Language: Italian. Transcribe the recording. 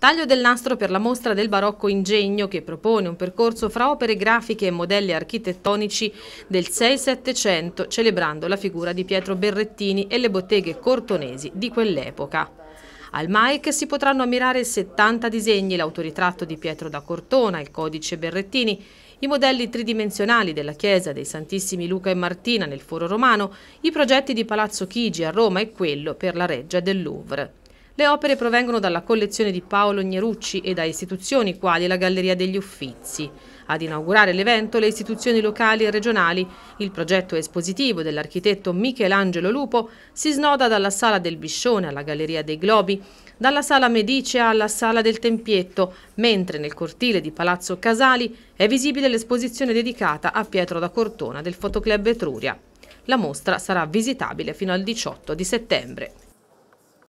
Taglio del nastro per la mostra del barocco ingegno che propone un percorso fra opere grafiche e modelli architettonici del 6-700 celebrando la figura di Pietro Berrettini e le botteghe cortonesi di quell'epoca. Al MAIC si potranno ammirare 70 disegni, l'autoritratto di Pietro da Cortona, il codice Berrettini, i modelli tridimensionali della chiesa dei Santissimi Luca e Martina nel Foro Romano, i progetti di Palazzo Chigi a Roma e quello per la Reggia del Louvre. Le opere provengono dalla collezione di Paolo Gnerucci e da istituzioni quali la Galleria degli Uffizi. Ad inaugurare l'evento le istituzioni locali e regionali. Il progetto espositivo dell'architetto Michelangelo Lupo si snoda dalla Sala del Biscione alla Galleria dei Globi, dalla Sala Medicea alla Sala del Tempietto, mentre nel cortile di Palazzo Casali è visibile l'esposizione dedicata a Pietro da Cortona del Fotoclub Etruria. La mostra sarà visitabile fino al 18 di settembre.